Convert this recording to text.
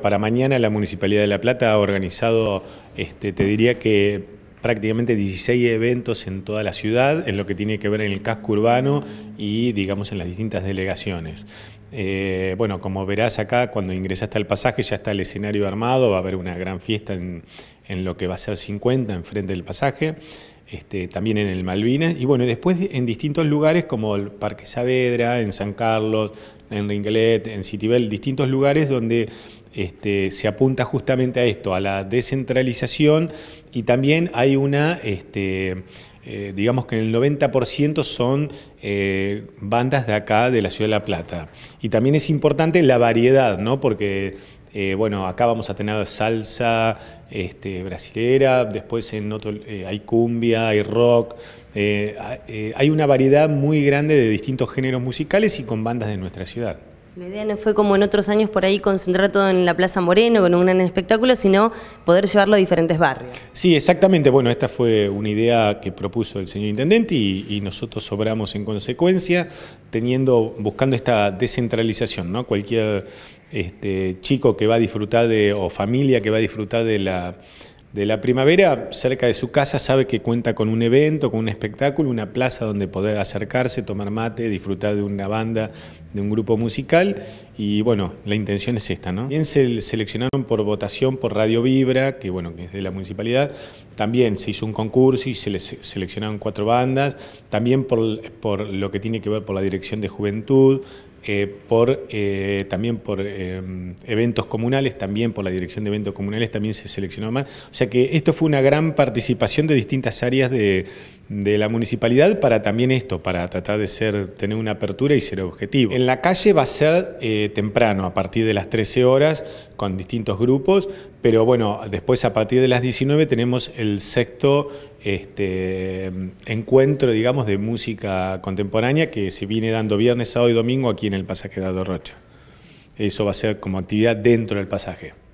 Para mañana la Municipalidad de La Plata ha organizado, este, te diría que prácticamente 16 eventos en toda la ciudad, en lo que tiene que ver en el casco urbano y, digamos, en las distintas delegaciones. Eh, bueno, como verás acá, cuando ingresaste al pasaje ya está el escenario armado, va a haber una gran fiesta en, en lo que va a ser 50, frente del pasaje. Este, también en el Malvinas, y bueno, después en distintos lugares como el Parque Saavedra, en San Carlos, en Ringlet, en Citibel, distintos lugares donde este, se apunta justamente a esto, a la descentralización, y también hay una... Este, eh, digamos que el 90% son eh, bandas de acá, de la Ciudad de La Plata. Y también es importante la variedad, ¿no? Porque eh, bueno, acá vamos a tener salsa este, brasilera, después en otro, eh, hay cumbia, hay rock, eh, hay una variedad muy grande de distintos géneros musicales y con bandas de nuestra ciudad. La idea no fue como en otros años por ahí concentrar todo en la Plaza Moreno con un gran espectáculo, sino poder llevarlo a diferentes barrios. Sí, exactamente. Bueno, esta fue una idea que propuso el señor intendente y, nosotros sobramos en consecuencia, teniendo, buscando esta descentralización, ¿no? Cualquier este, chico que va a disfrutar de, o familia que va a disfrutar de la de la primavera, cerca de su casa, sabe que cuenta con un evento, con un espectáculo, una plaza donde poder acercarse, tomar mate, disfrutar de una banda, de un grupo musical. Y bueno, la intención es esta, ¿no? Bien se seleccionaron por votación por Radio Vibra, que bueno, que es de la municipalidad. También se hizo un concurso y se les seleccionaron cuatro bandas. También por, por lo que tiene que ver por la dirección de juventud, eh, por, eh, también por eh, eventos comunales, también por la dirección de eventos comunales, también se seleccionó más. O sea que esto fue una gran participación de distintas áreas de, la municipalidad para también esto, para tratar de ser, tener una apertura y ser objetivo. En la calle va a ser temprano, a partir de las 13 horas, con distintos grupos, pero bueno, después a partir de las 19 tenemos el sexto este, encuentro, digamos, de música contemporánea que se viene dando viernes, sábado y domingo aquí en el pasaje de Rocha. Eso va a ser como actividad dentro del pasaje.